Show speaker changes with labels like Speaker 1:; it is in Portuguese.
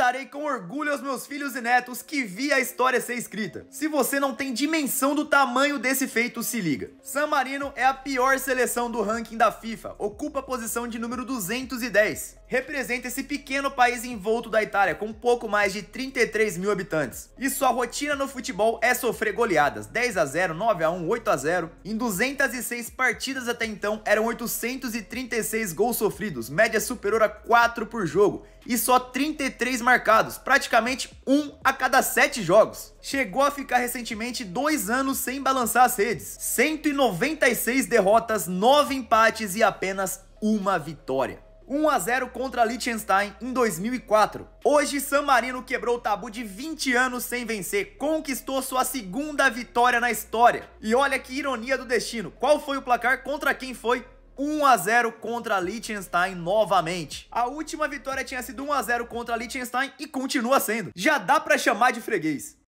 Speaker 1: contarei com orgulho aos meus filhos e netos que vi a história ser escrita. Se você não tem dimensão do tamanho desse feito, se liga. San Marino é a pior seleção do ranking da FIFA, ocupa a posição de número 210 representa esse pequeno país envolto da Itália, com pouco mais de 33 mil habitantes. E sua rotina no futebol é sofrer goleadas, 10 a 0, 9 a 1, 8 a 0. Em 206 partidas até então, eram 836 gols sofridos, média superior a 4 por jogo, e só 33 marcados, praticamente um a cada 7 jogos. Chegou a ficar recentemente dois anos sem balançar as redes, 196 derrotas, 9 empates e apenas uma vitória. 1 a 0 contra Liechtenstein em 2004. Hoje, San Marino quebrou o tabu de 20 anos sem vencer, conquistou sua segunda vitória na história. E olha que ironia do destino. Qual foi o placar contra quem foi? 1 a 0 contra Liechtenstein novamente. A última vitória tinha sido 1 a 0 contra Liechtenstein e continua sendo. Já dá para chamar de freguês.